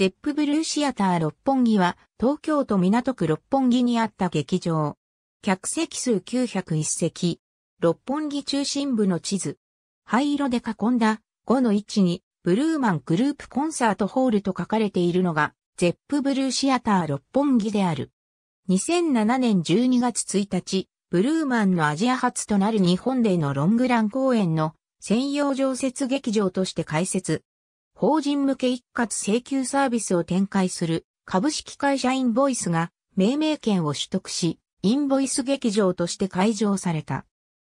ゼップブルーシアター六本木は東京都港区六本木にあった劇場。客席数901席。六本木中心部の地図。灰色で囲んだ5の位置にブルーマングループコンサートホールと書かれているのがゼップブルーシアター六本木である。2007年12月1日、ブルーマンのアジア初となる日本でのロングラン公演の専用常設劇場として開設、法人向け一括請求サービスを展開する株式会社インボイスが命名権を取得し、インボイス劇場として開場された。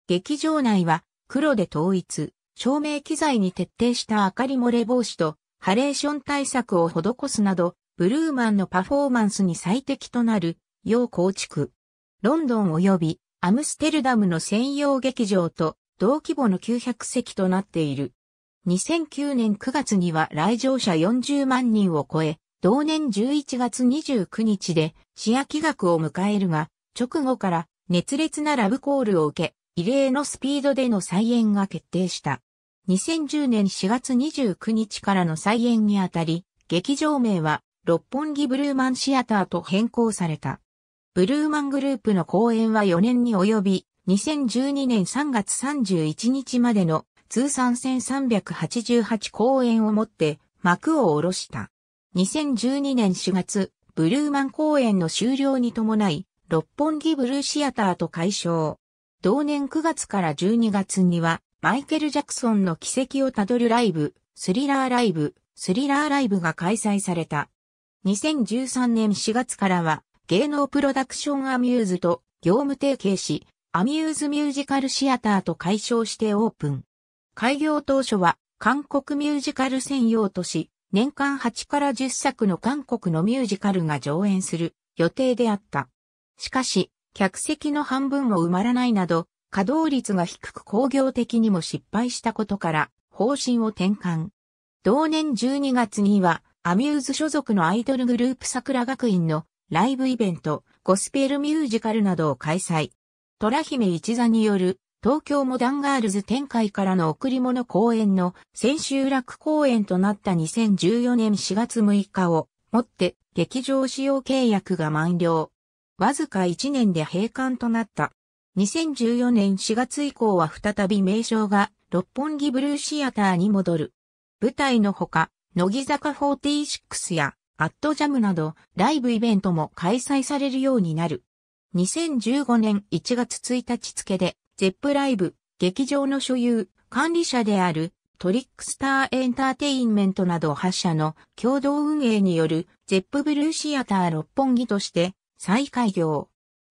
劇場内は黒で統一、照明機材に徹底した明かり漏れ防止とハレーション対策を施すなど、ブルーマンのパフォーマンスに最適となる、要構築。ロンドン及びアムステルダムの専用劇場と同規模の900席となっている。2009年9月には来場者40万人を超え、同年11月29日で、試合企画を迎えるが、直後から熱烈なラブコールを受け、異例のスピードでの再演が決定した。2010年4月29日からの再演にあたり、劇場名は六本木ブルーマンシアターと変更された。ブルーマングループの公演は4年に及び、2012年3月31日までの通算1388公演をもって幕を下ろした。2012年4月、ブルーマン公演の終了に伴い、六本木ブルーシアターと解消。同年9月から12月には、マイケル・ジャクソンの奇跡をたどるライブ、スリラーライブ、スリラーライブが開催された。2013年4月からは、芸能プロダクションアミューズと業務提携し、アミューズミュージカルシアターと解消してオープン。開業当初は韓国ミュージカル専用都市、年間8から10作の韓国のミュージカルが上演する予定であった。しかし、客席の半分も埋まらないなど、稼働率が低く工業的にも失敗したことから、方針を転換。同年12月には、アミューズ所属のアイドルグループ桜学院のライブイベント、ゴスペルミュージカルなどを開催。虎姫一座による東京モダンガールズ展開からの贈り物公演の千秋楽公演となった2014年4月6日をもって劇場使用契約が満了。わずか1年で閉館となった。2014年4月以降は再び名称が六本木ブルーシアターに戻る。舞台のほか、乃木坂46やアットジャムなどライブイベントも開催されるようになる。2015年1月1日付でゼップライブ、劇場の所有、管理者であるトリックスターエンターテインメントなど8社の共同運営によるゼップブルーシアター六本木として再開業。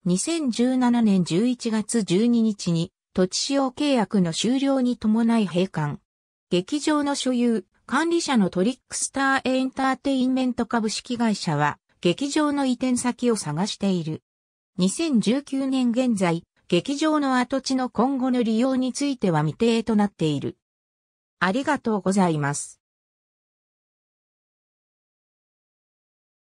2017年11月12日に土地使用契約の終了に伴い閉館。劇場の所有、管理者のトリックスターエンターテインメント株式会社は劇場の移転先を探している。2019年現在、劇場の跡地の今後の利用については未定となっている。ありがとうございます。